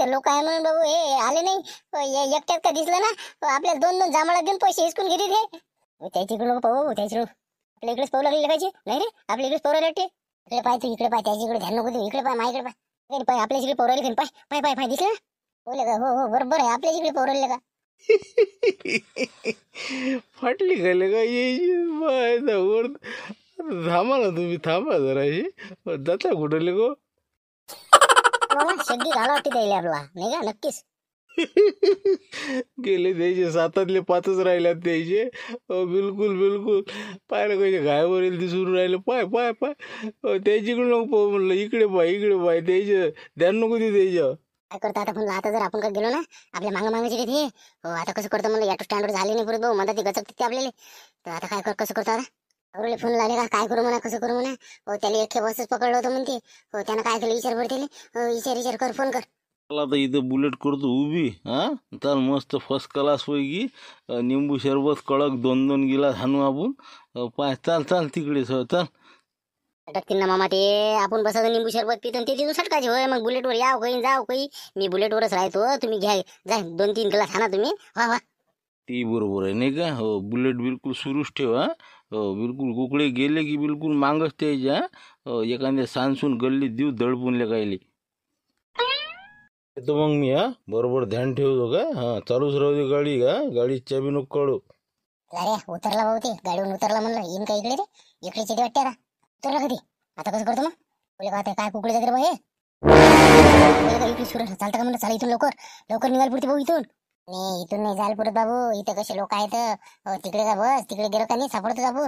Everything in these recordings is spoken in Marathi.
तर लोक आहे म्हणून बाबू हे आले नाही एकट्यात का दिसलं ना आपल्याला दोन दोन जांभळा घेऊन पैसे हिसकून घेते ते त्याच्या इकडे पाहू त्याची आपल्या इकडेच पाहू लागले पाहिजे नाही रे आपल्या इकडेच पोरा लागते इकडे पाय तू इकडे पाय त्याच्या इकडे ध्यान नको तू इकडे पाय माझ्याकडे पाय पाय आपल्या इकडे पोरा घेऊन पाय पाय पाय पाय दिसलं बोले का हो हो बरोबर आहे आपल्या इकडे पोरले का फाटली खाले का ये थांबा ना तुम्ही थांबा जरा ही जाता कुठले गो मला झाला वाटते द्यायला आपला नाही का नक्कीच गेले द्यायचे सातातले पाचच राहिल्यात द्यायचे बिलकुल बिलकुल बिलकुल पाहिलं कसे घायवरील दिसून राहिले पाय पाय पाय अ, त्याच्याकडे नको म्हणलं इकडे पाय इकडे पाय द्यायचे ध्यान नको ते द्यायचं काय करतो आता म्हणलं आता जर आपण काय गेलो ना आपल्या मागे मागे किती हो आता कसं करतो म्हणलं या स्टँडवर झाले नाही पुरत भाऊ मदत गचक तिथे आपल्याला तर आता काय कर कसं करतो आता अरुले फोन लावले का काय करू म्हणा कसं करू म्हणा हो त्याला एक बसच पकडलं होतं म्हणते हो त्यानं काय केलं विचार पडते हो, विचार विचार कर फोन कर आता इथं बुलेट करतो उभी हा तर मस्त फर्स्ट क्लास पैकी निंबू शरबत कडक दोन दोन गिलास हाणू आपण पाय चाल चाल तिकडे सर चाल ना मामा ते आपण बसा निंबू शरबत पितो ते तिथून सटकायचे होय मग बुलेटवर याव काही जाव काही मी बुलेटवरच राहतो तुम्ही घ्या जा दोन तीन ग्लास हाना तुम्ही वा वा ती बरोबर आहे नाही का हो बुलेट बिलकुल सुरूच ठेवा हो बिलकुल कुकळे गेले की बिलकुल मागच त्याच्या हो एखाद्या सांसून गल्ली देऊ दडपून लेखायली येतो मग मी हा बरोबर ध्यान ठेवतो का हा चालूच राहू दे गाडी का गाडी चाबी नको काढू अरे उतरला भाऊ ते गाडीवरून उतरला म्हणलं येईन का इकडे रे इकडे चिठी वाटते आता उतरला कधी आता कसं करतो मग बोले पाहते काय कुकडे जाते रे भाऊ हे इकडे चालतं का म्हणलं चाल इथून लवकर लवकर निघाल पुढे भाऊ इथून नाही इथून नाही जायला पुरत बाबू इथं कसे लोक आहेत हो, तिकडे जा बस तिकडे गेलो का नाही सापडतो बाबू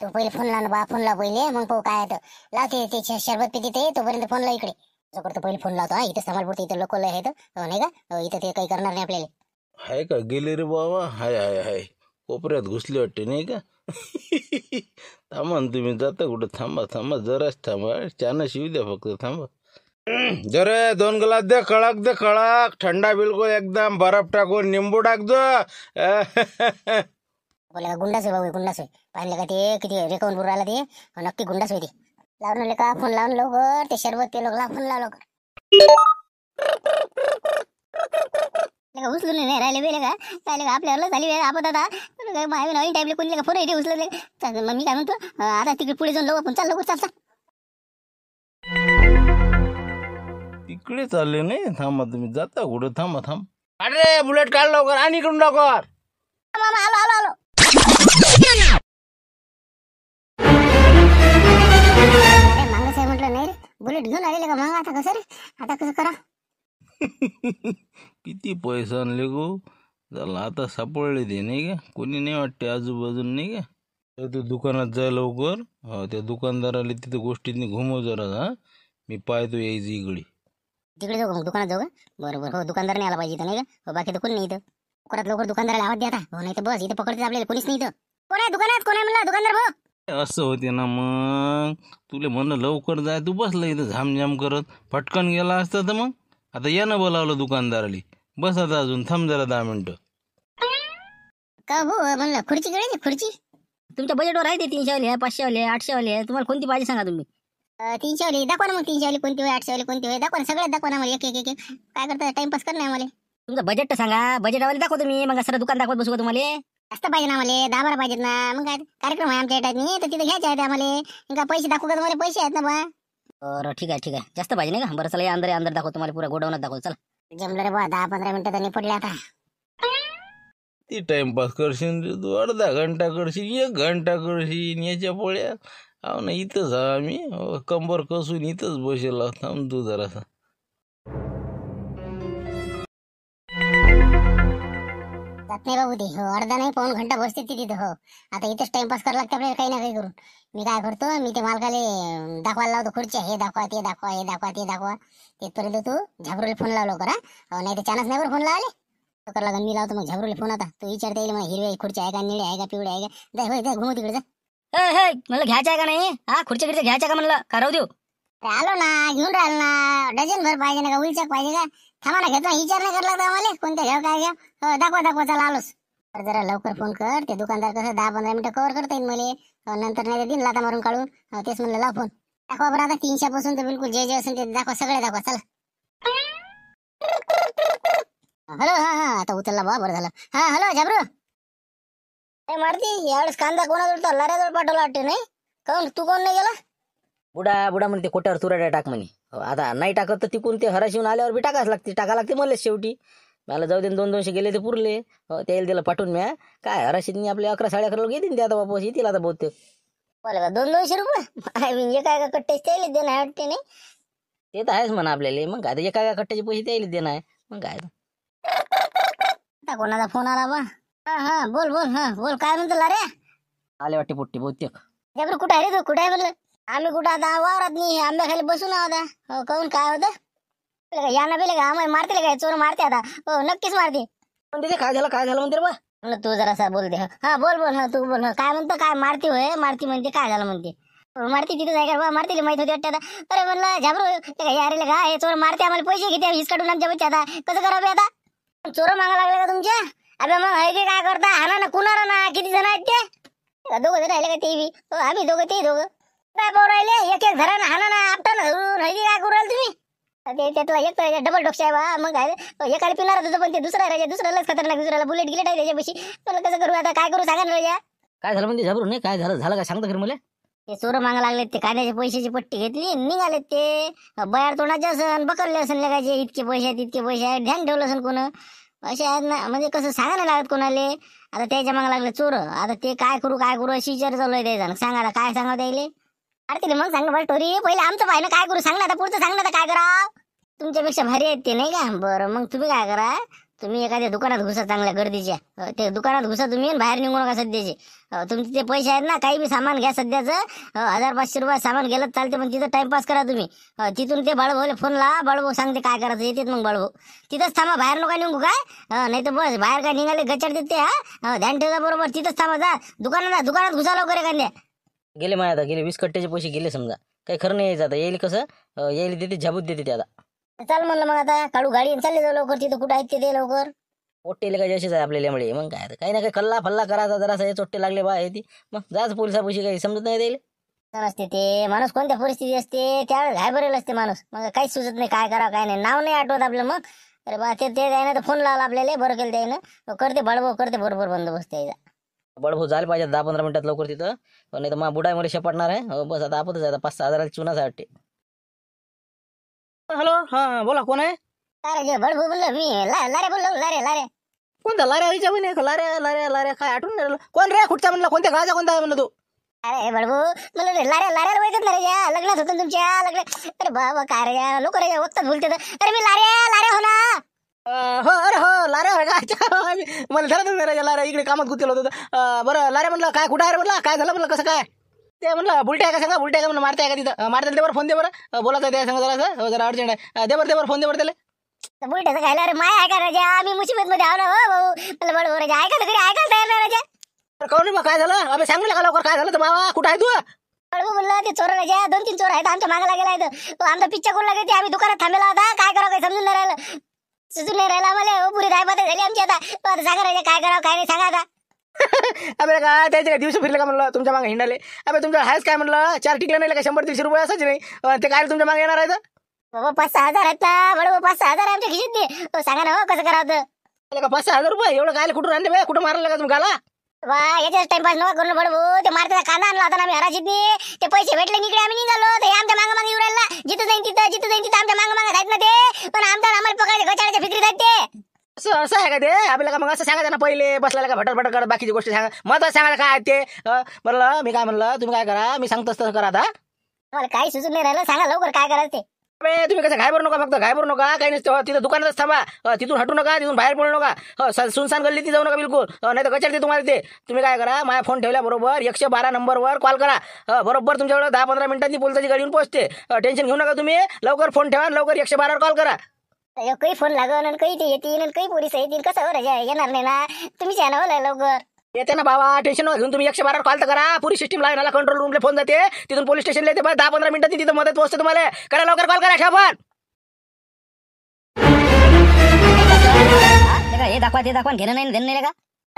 तो पहिले फोन ला बा फोन ला पहिले मग पाहू काय आहे लावते ते- शरबत पिते ते तोपर्यंत फोन ला इकडे जोपर्यंत करतो पहिले फोन लावतो हा इथं सांभाळपुरते इथं लोक आहेत हो, नाही का हो, इथं ते काही करणार नाही आपल्याला हाय का गेले रे बाबा हाय हाय हाय कोपऱ्यात घुसले वाटते नाही का थांबा तुम्ही जाता कुठं थांबा थांबा जराच थांबा चानं शिव द्या फक्त थांबा जरे दोन ग्लास दे कळक दे कळक थंडा बिलकुल एकदम बर्फ टाकून निंबू टाक दो बोला गुंडाच आहे भाऊ गुंडाच आहे पाहिलं का ते किती रेकावून बुर राहिला ते हो, नक्की गुंडाच ते लावून आले का फोन लावून लवकर ते शरबत ते लोक फोन लाव लवकर उचलून नाही राहिले वेळ का चालेल का आपल्यावर झाली वेळ आपण आता काय माहिती नवीन टाईपले कोणी का फोन येते उचलले मी काय म्हणतो आता तिकडे पुढे जाऊन लोक पण चाल लवकर इकडे चालले नाही थांबा तुम्ही जाता कुठं थांबा थांब अरे बुलेट काढ लवकर आणि इकडून लवकर आता कसं करा किती पैसे आणले गो चला आता सापडले ते नाही का कोणी नाही वाटते आजूबाजून नाही का तर तू दुकानात जा लवकर हो त्या दुकानदाराला तिथे गोष्टीतनी घुमव जरा हा मी पाहतो यायची इकडे तिकडे जाऊ मग दुकानात जाऊ का बरं हो दुकानदार नाही आला पाहिजे नाही का हो, बाकी तर कोणी नाही इथं लवकरात लवकर दुकानदाराला आवाज द्या आता हो नाही तर बस इथं पकडते आपल्याला कोणीच नाही इथं कोण आहे दुकानात कोण आहे म्हणलं दुकानदार भाऊ असं होते ना मग तुले म्हणलं लवकर जाय तू बसलं इथं झामझाम करत पटकन गेला असता तर मग आता येणं बोलावलं दुकानदाराली बस आता अजून थांब जरा दहा मिनटं का भाऊ म्हणलं खुर्ची कडे खुर्ची तुमच्या बजेटवर आहे ते वाले आहे वाले आहे आठशेवाले आहे तुम्हाला कोणती पाहिजे सांगा तुम्ही तीनशे वाली दाखवा ना मग तीनशे वाली कोणती होय आठशे वाली कोणती होय दाखवा ना सगळ्यात दाखवा ना मला एक एक एक काय करता टाइमपास कर नाही मला तुमचं बजेट तर सांगा बजेट आवाले दाखवतो मी मग सर दुकान दाखवत बसू का तुम्हाला जास्त पाहिजे ना मला दहा बारा पाहिजेत ना मग काय कार्यक्रम आहे आमच्या मी तर तिथे घ्यायचे आहेत आम्हाला पैसे दाखवू का तुम्हाला पैसे आहेत ना बा बरं ठीक आहे ठीक आहे जास्त पाहिजे नाही का बरं चला या अंदर या अंदर दाखवतो तुम्हाला पुरा गोडाऊनात दाखवतो चल जमलं रे बा दहा पंधरा मिनिटं त्यांनी पडले आता ती टाइमपास करशील तू अर्धा घंटा करशील एक घंटा करशील याच्या पोळ्या हो ना इथंच हा आम्ही कंबर कसून इथंच बसेल थांबतो जरासा नाही बाबू ते हो अर्धा नाही पाऊन घंटा बसते ती हो आता इथंच टाइमपास करावं लागतं आपल्याला काही ना काही करून मी काय करतो मी ते मालकाले दाखवायला लावतो खुर्च्या हे दाखवा ते दाखवा हे दाखवा ते दाखवा तिथपर्यंत तू झाबरूला फोन लावलो करा नाही तर चानस नाही फोन लावले तो करा लागेल मी लावतो मग झाबरूला फोन आता तू विचारता येईल मला हिरव्या खुर्च्या आहे का निळ्या आहे का पिवळ्या आहे का जाय होय जाय घुमू तिकडे जा मला घ्यायचं आहे का नाही हा खुर्च्या गिरच्या घ्यायच्या का म्हणलं का राहू देऊ आलो ना घेऊन राहिलो ना डझन भर पाहिजे ना का उलचक पाहिजे का थांबा ना घेतो विचार नाही करला आम्हाला कोणत्या घ्याव काय घ्याव हो, दाखवा दाखवा चला आलोच जरा लवकर फोन कर ते दुकानदार कसं दहा पंधरा मिनिटं कव्हर करता येईल मले नंतर नाही दिन लाता मारून काढून तेच म्हणलं लाव फोन दाखवा बरं आता तीनशा पासून तर बिलकुल जे जे असेल ते दाखवा सगळे दाखवा चला हॅलो हा हा आता उचलला बा बरं झालं हा हॅलो जाबरू ए मारती यावेळेस कांदा कोणाजवळ तर लाऱ्याजवळ पाठवला वाटते नाही काऊन तू कोण नाही गेला बुडा बुडा म्हणते कोट्यावर तुराड्या टाक म्हणे हो, आता नाही टाकत तर तिकून ते येऊन आल्यावर बी टाकाच लागते टाका लागते मला शेवटी मला जाऊ दे दोन दोनशे गेले ते पुरले हो, त्याला दिलं पाठवून म्या काय हराशिनी आपले अकरा साडे अकरा लोक येतील ते आता वापस येतील आता बहुतेक मला दोन दोनशे रुपये एका एका कट्ट्याचे त्याला दे नाही वाटते नाही ते तर आहेच म्हणा आपल्याला मग काय आता एका एका कट्ट्याचे पैसे त्याला देणं आहे मग काय आता कोणाचा फोन आला बा हा हा बोल बोल हा बोल काय म्हणतो रे आले वाटते पोट्टी बहुतेक जबर कुठं आहे तू कुठे आहे बोल आम्ही कुठं आता वावरात नाही खाली बसून आहोत हो काऊन काय होतं यांना पेले का आम्हाला मारते काय चोर मारते आता हो नक्कीच मारते पण काय झालं काय झालं म्हणते म्हणलं तू जरासा बोल दे हा बोल बोल हा तू बोल काय म्हणतो काय मारती होय मारती म्हणते काय झालं म्हणते हो, मारती तिथे जाय का मारती माहित होती वाटते आता अरे म्हणलं झाबरू यार का हे चोर मारते आम्हाला पैसे घेते हिसकाडून आमच्या बच्चे आता कसं करावे आता चोर मागा लागले का तुमच्या अबे मग हे काय करता हाना ना कुणाला ना किती जण आहेत ते दोघं जण राहिले का ते बी हो, आम्ही दोघं ते दोघं काय पाहू राहिले एक एक झरा ना आपटा ना हरून काय करू राहिले तुम्ही ते त्यातला एक डबल डोक्स आहे बा मग हो, एकाला पिणार होतं पण ते दुसरा राहिले दुसऱ्यालाच खतरनाक दुसऱ्याला बुलेट गेले आहे त्याच्यापाशी तुला कसं करू आता काय करू सांगा ना राजा काय झालं म्हणजे झाबरू नाही काय झालं झालं काय सांगतो खरं मला ते चोर मागा लागले ते कांद्याच्या पैशाची पट्टी घेतली निघाले ते बयार तोंडाचे असन बकरले असन लगायचे इतके पैसे आहेत इतके पैसे आहेत ध्यान ठेवलं असन कोण असे आहेत ना म्हणजे कसं सांगायला लागत कोणाले आता त्याच्या मग लागले चोर आता ते काय करू काय करू अशी विचार चालू आहे सांगायला काय सांगा त्याले अरे तिने मग सांगा बरं टोरी पहिले आमचं पाहिजे काय करू सांग ना आता पुढचं सांग ना काय करा तुमच्यापेक्षा भारी आहेत ते नाही का बरं मग तुम्ही काय करा तुम्ही एखाद्या दुकानात घुसा चांगल्या गर्दीच्या ते दुकानात घुसा तुम्ही बाहेर निघू नका सध्याचे तुमचे ते पैसे आहेत ना काही बी सामान घ्या सध्याचं हजार पाचशे रुपये सामान गेलं चालते पण तिथं टाइमपास करा तुम्ही तिथून ते बाळभाऊला फोन ला बाळभाऊ सांगते काय करायचं येते मग बाळभाऊ तिथंच थांबा बाहेर नका निघू काय नाही तर बस बाहेर काय निघाले गचड देते हा ध्यान ठेवा बरोबर तिथंच थांबा जा दुकानात दुकानात घुसा लवकर एखाद्या गेले माझ्या आता गेले वीस कट्ट्याचे पैसे गेले समजा काही खरं नाही यायचं येईल कसं येईल देते झाबूत देते ते आता चाल म्हणलं मग आता काढू गाडी चालले जाऊ लवकर तिथं कुठं आहेत ते लवकर पोट्टेले काय जशीच आहे आपल्याला मुळे मग काय काही ना काही कल्ला फल्ला करायचा जरा चोट्टे लागले बा ती मग जाच पोलिसापुशी काही समजत नाही देईल नसते ते माणूस कोणत्या परिस्थिती असते त्यावेळेस घाबरेल असते माणूस मग काहीच सुचत नाही काय करावं काय नाही नाव नाही आठवत आपलं मग अरे बा ते ते जाय ना तर फोन लावला आपल्याला बरं केलं त्यानं करते बळबो करते बरोबर बंदोबस्त यायचा बळभू झाले पाहिजे दहा पंधरा मिनिटात लवकर तिथं नाही तर मग बुडायमध्ये शपटणार आहे हो, बस आता आपण आहे पाच सहा हजाराला चुनाच वाटते हॅलो हा बोला कोण आहे अरे जे भडभू बोललो मी ला- लारे बोल लारे लारे कोणता लाऱ्या हिच्या बहिणी लारे लारे लारे काय आठवून कोण रे कुठचा म्हणला कोणत्या गाजा कोणता म्हणलं तू अरे बडबू मला रे लारे लाऱ्याला वैकत ना रे या लग्नात होतं तुमच्या लग्न अरे बाबा काय रे या लोक रे या वक्तात बोलते अरे मी लारे लारे हो ना हो अरे हो लारे होय का अच्छा, आम्ही- मला झालं इकडे कामात गुतलो होतं तर. अं, बरं म्हणलं काय कुठं आहे रे म्हणला काय झालं म्हणलं कसं काय ते म्हणलं बुलट्या का सांगा बुलट्या का म्हणून मारताय का तिथं मारताल ते बरं फोन दे बरं बोलायचं त्या सांगा जरा जरा अर्जंट आहे दे बरं बरं फोन दे बरं त्याला बुलट्याचं खायला अरे माय ऐका राजा आम्ही मुसीबत मध्ये आलो हो भाऊ मला बडो राजा ऐका तर घरी ऐकायला तयार नाही राजा कळून मग काय झालं अबे सांगू नका लवकर काय झालं तर मावा कुठं आहे तू अडवू म्हणलं ते चोर राजा दोन तीन चोर आहेत आमच्या मागायला गेला आहेत तो आमचा पिच्चा कोण लागेल ते आम्ही दुकानात थांबलेला होता काय करावं काय समजून नाही राहिलं सुचून नाही राहिलं आम्हाला हो पुरी दायबात झाली आमची आता आता सांगा राजा काय करावं काय नाही सांगा आता अबे का त्याच्या दिवस फिरले का म्हणलं तुमच्या मागे हिंडाले अबे तुमच्या हायच काय म्हणलं चार टिकले नाही का शंभर दीडशे रुपये असंच नाही ते काय तुमच्या मागे येणार आहे बाबा पाच सहा हजार आहेत ना पाच सहा हजार आहे आमच्या खिशीत नाही. सांगा ना हो कसं करावं का पाच सहा हजार रुपये एवढं काय कुठून आणले बे कुठं मारलं का तुम्ही गाला वा याच्याच टाइमपास नका करू बडबू ते मारता कांदा आणला होता ना आम्ही नाही ते पैसे भेटले निकडे आम्ही निघालो ते आमच्या मागे मागे येऊ राहिला जिथं जाईन तिथं जिथं जाईन तिथं आमच्या मागे का ते आपल्याला का मग असं सांगायचं ना पहिले बसला का भटर भटर बाकीची गोष्टी सांगा मग सांगायला काय ते म्हणलं मी काय म्हणलं तुम्ही काय करा मी सांगतोच तसं करा आता काय काही सुचून नाही राहिलं सांगा लवकर काय करायचं ते तुम्ही कसं घायबर नका फक्त घायबर नका काही नसतं तिथं दुकानातच थांबा तिथून हटू नका तिथून बाहेर पडू नका सुनसान गल्ली ती जाऊ नका बिलकुल नाही तर ते तुम्हाला ते तुम्ही काय करा माझा फोन बरोबर एकशे बारा नंबरवर कॉल करा बरोबर तुमच्याकडे दहा पंधरा मिनिटांनी बोलताची गाडी येऊन पोहोचते टेन्शन घेऊ नका तुम्ही लवकर फोन ठेवा लवकर एकशे बारावर कॉल करा काही फोन लागल आणि काही ते येतील आणि काही पोलीस येतील कसं हो रजा येणार नाही ना तुम्ही बोला हो लवकर येते ना बाबा टेन्शन घेऊन तुम्ही एकशे बारा कॉल तर करा पुरी सिस्टीम लागेल कंट्रोल रूमला फोन जाते तिथून पोलीस स्टेशनला येते दहा पंधरा मिनिटात तिथं मदत पोहोचते तुम्हाला करा लवकर कॉल करा ठेवा हे दाखवा ते दाखवा घेणं नाही घेणं नाही का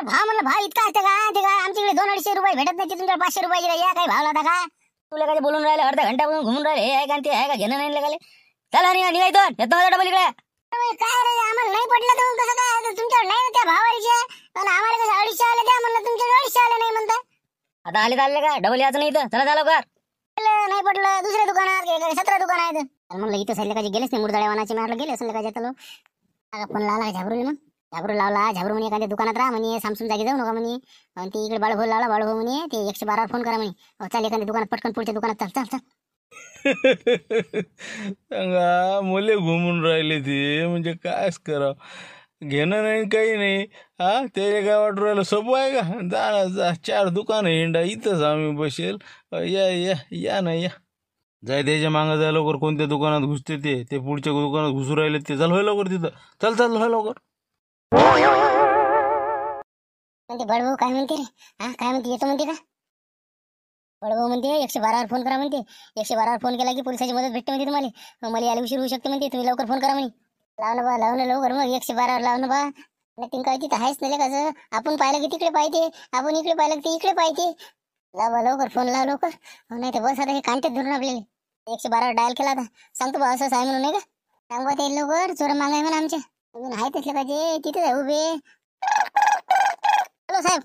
भाव म्हणलं भा इतका असते का ते का आमच्याकडे दोन अडीचशे रुपये भेटत नाही तुमच्या पाचशे रुपयाची का या काही भाव लावता का तुला काय बोलून राहिले अर्धा घंटा बोलून घुमून राहिले हे आहे का ते आहे का घेणं नाही का चला निघायचं डबल इकडे काय रे आम्हाला नाही पटलं तर मग कसं काय तुमच्याकडे नाही त्या भावारीचे पण आम्हाला कसं अडीचशे आले त्या म्हणलं तुमच्याकडे अडीचशे आले नाही म्हणता आता आले आले का डबल याचं नाही इथं चला चला बर नाही पटलं दुसऱ्या दुकानात गेलं सतरा दुकान आहेत तर म्हणलं इथं सल्ले काही गेलेच नाही मुरदाळे वानाचे मारलं गेले असेल काय त्याला फोन लावला झाबरू मग झाबरू लावला झाबरू म्हणे एखाद्या दुकानात राहा म्हणे सॅमसंग जागी जाऊ नका म्हणे आणि ती इकडे बाळभाऊ लावला बाळभाऊ म्हणे ते एकशे बारावर फोन करा म्हणे अहो, चाल एखाद्या दुकानात पटकन पुढच्या दुकानात चल चल सांगा मुले घुमून राहिले ते म्हणजे कायच करावं घेणं नाही काही नाही हा ते काय वाटू राहिलं सोपं आहे का जा जा चार दुकानं हिंडा इथंच आम्ही बसेल या या या ना या जाय त्याच्या मागं जाय लवकर कोणत्या दुकानात घुसते ते ते पुढच्या दुकानात घुसू राहिले ते चाल होय लवकर तिथं चल चल होय लवकर काय म्हणते रे काय म्हणते येतो म्हणते का वडगाव म्हणते एकशे बारावर फोन करा म्हणते एकशे बारावर फोन केला की पोलिसाची मदत भेटते म्हणते तुम्हाला मला यायला उशीर होऊ शकते म्हणते तुम्ही लवकर फोन करा म्हणे लाव बा लाव लवकर मग एकशे बारावर लाव ना बा तीन काय तिथं आहेच नाही कसं आपण पाहिलं की तिकडे पाहिजे आपण इकडे पाहिलं की इकडे पाहिजे लावा लवकर फोन लाव लवकर नाही ते बस आता हे कांटेत धरून आपल्याला एकशे बारावर डायल केला आता सांगतो बा असं साहेब म्हणून नाही का बा ते लवकर चोर मागाय म्हणा आमच्या अजून आहे तसलं पाहिजे तिथे उभे हॅलो साहेब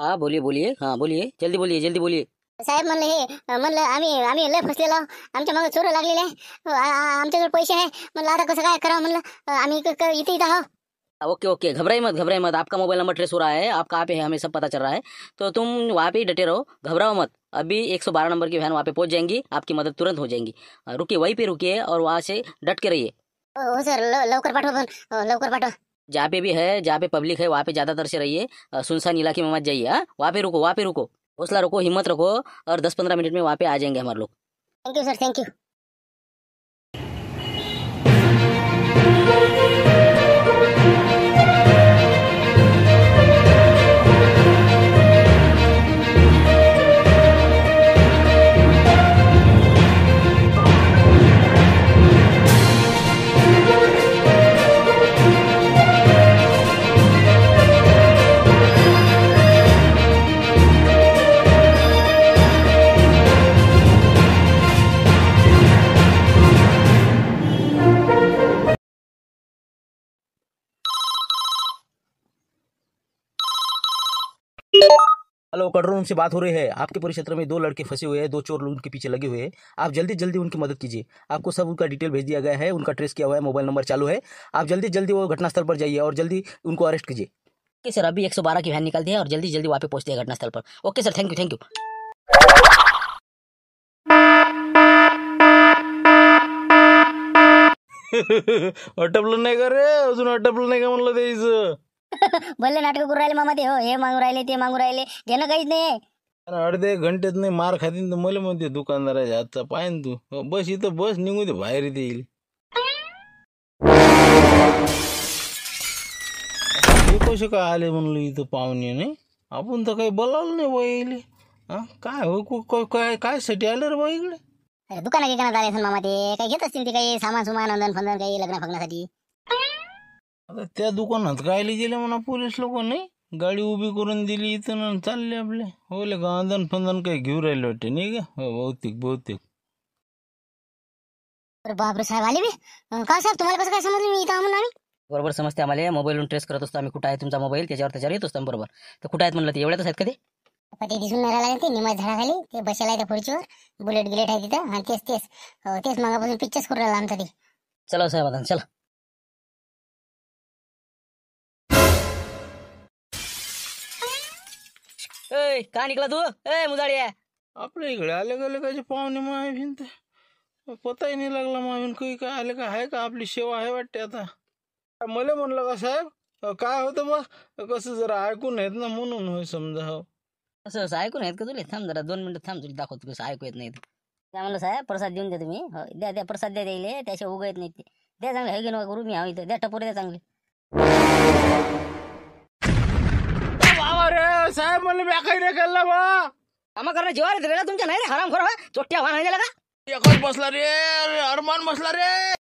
आ हाँ, बोलिए बोलिए हाँ बोलिए जल्दी बोलिए जल्दी बोलिये साहेब मन हे म्हणलं आम्ही आम्ही लय फसलेलो आमच्या मागे चोर लागलेले आहे आ- आमच्याजवळ पैसे आहे म्हणलं आता कसं काय करावं म्हणलं आम्ही क- क- इथे इथं आहो ओके ओके घबराई मत घबराई मत आपका मोबाइल नंबर ट्रेस हो रहा है आपका आप है हमें सब पता चल रहा है तो तुम वहाँ पे डटे रहो घबराओ मत अभी 112 नंबर की वैन वहाँ पे पहुँच जाएंगी आपकी मदद तुरंत हो जाएगी रुकिए वहीं पे रुकिए और वहाँ से डट के रहिए ओ, हो सर ल- लवकर पाठो पण हो, लवकर पाठो जहाँ पे भी है जहाँ पे पब्लिक है वहाँ पे ज़्यादातर से रहिए सुनसान इलाके में मत जाइए हाँ। वहाँ पे रुको वहाँ पे रुको हौसला रुको हिम्मत रखो और दस पंद्रह मिनट में वहाँ पे आ जाएंगे हमारे लोग thank you sir thank you hello कटरोन उनसे बात हो रही है आपके परिक्षेत्र में दो लड़के फंसे हुए हैं दो चोर लोग उनके पीछे लगे हुए हैं आप जल्दी जल्दी उनकी मदद कीजिए आपको सब उनका डिटेल भेज दिया गया है उनका ट्रेस किया हुआ है मोबाइल नंबर चालू है आप जल्दी जल्दी वो घटनास्थल पर जाइए और जल्दी उनको अरेस्ट कीजिए ओके सर अभी 112 की वैन निकलती है और जल्दी जल्दी वहाँ पे पहुँचती है घटनास्थल पर okay sir thank you thank you अटपलं नाही का रे अजून अटपलं नाही का म्हणलं त्याचं भले नाटक करू राहिले मामा ते हो हे मागू राहिले ते मागू राहिले घेणं काहीच नाही अरे अर्धे घंटेत नाही मार खातीन तर मला म्हणते दुकानदाराच्या हातचा पाय तू हो, बस इथं बस निघू दे बाहेर इथे येईल कसे काय आले म्हणलं इथं पाहुणे नाही आपण तर काही बोलावलं नाही बा काय हो काय काय साठी आलं रे बाईकडे दुकानात अरे आले असेल मामा ते काही घेत असतील ते काही सामान सुमान अंदन फंदन काही लग्न फग्नासाठी आता त्या दुकानात गायली गेले म्हणा पोलीस लोक नाही गाडी उभी करून दिली इथं चालले आपले होले का आंदन फंदन काही घेऊ राहिले वाटते नाही का हो, बहुतेक बहुतेक अरे बापरे साहेब आले मी का साहेब तुम्हाला कसं काय समजलं मी इथं आम्ही बरोबर समजते आम्हाला मोबाईलवरून ट्रेस करत असतो आम्ही कुठे आहे तुमचा मोबाईल त्याच्यावर त्याच्यावर येत असतो बरोबर तर कुठं आहेत म्हणलं ते एवढ्यातच आहेत कधी ते दिसून नाही राहिला झाडा ते निमज झाडाखाली ते बसेला आहे बुलेट गिलेट आहे तिथं आणि तेच तेच तेच मागापासून पिक्चर्स करू राहिला आमचा ते चला हो साहेब आता चला का निघला तू ए मुजाड्या आपल्या इकडे आले गेले काय पाहुणे मायबीन तर पताही नाही लागला मायबीन काही काय आले का आहे का आपली सेवा आहे वाटते आता मला म्हणलं का साहेब काय होतं बा कसं जरा ऐकून आहेत ना म्हणून होय समजा हो. असं असं ऐकून आहेत का तुले थांब जरा दोन मिनिटं थांब तुला दाखवतो कसं ऐकू येत नाही ते. त्या म्हणलं साहेब प्रसाद देऊन द्या तुम्ही हो, द्या द्या प्रसाद द्या द्यायले त्याशिवाय उगा नाही ते द्या चांगले हे घेऊन करू मी हवी द्या टपोरे द्या चांगले साहेब मला मी काही नाही केलं बा कामा करणं जेव्हा रे रेला तुमच्या नाही रे हराम खरं चोट्ट्या व्हा नाही दिला का एकच बसला रे अरे अरमान बसला रे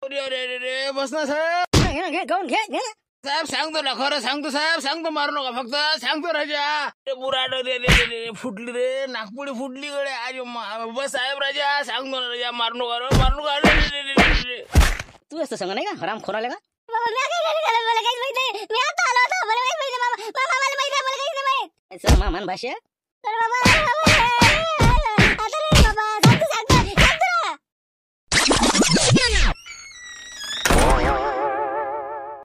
अरे अरे रे बस ना साहेब घे ना, घे गाऊन घे घे ना. साहेब सांगतो ना खरं सांगतो साहेब सांगतो मारू नका फक्त सांगतो राजा ते बुराड रे रे रे रे फुटली रे नागपुडी फुटली गडे आज बस साहेब राजा सांगतो ना राजा मारू नका रे, मारू नका रे, रे, रे, रे, तू असतो सांग नाही का हराम खोराले का बाबा मी काय केलं मला काहीच माहित नाही मी आता आलो होतो मला माहित मामा मामा मला माहित आहे मला काहीच नाही माहित सामान भाषा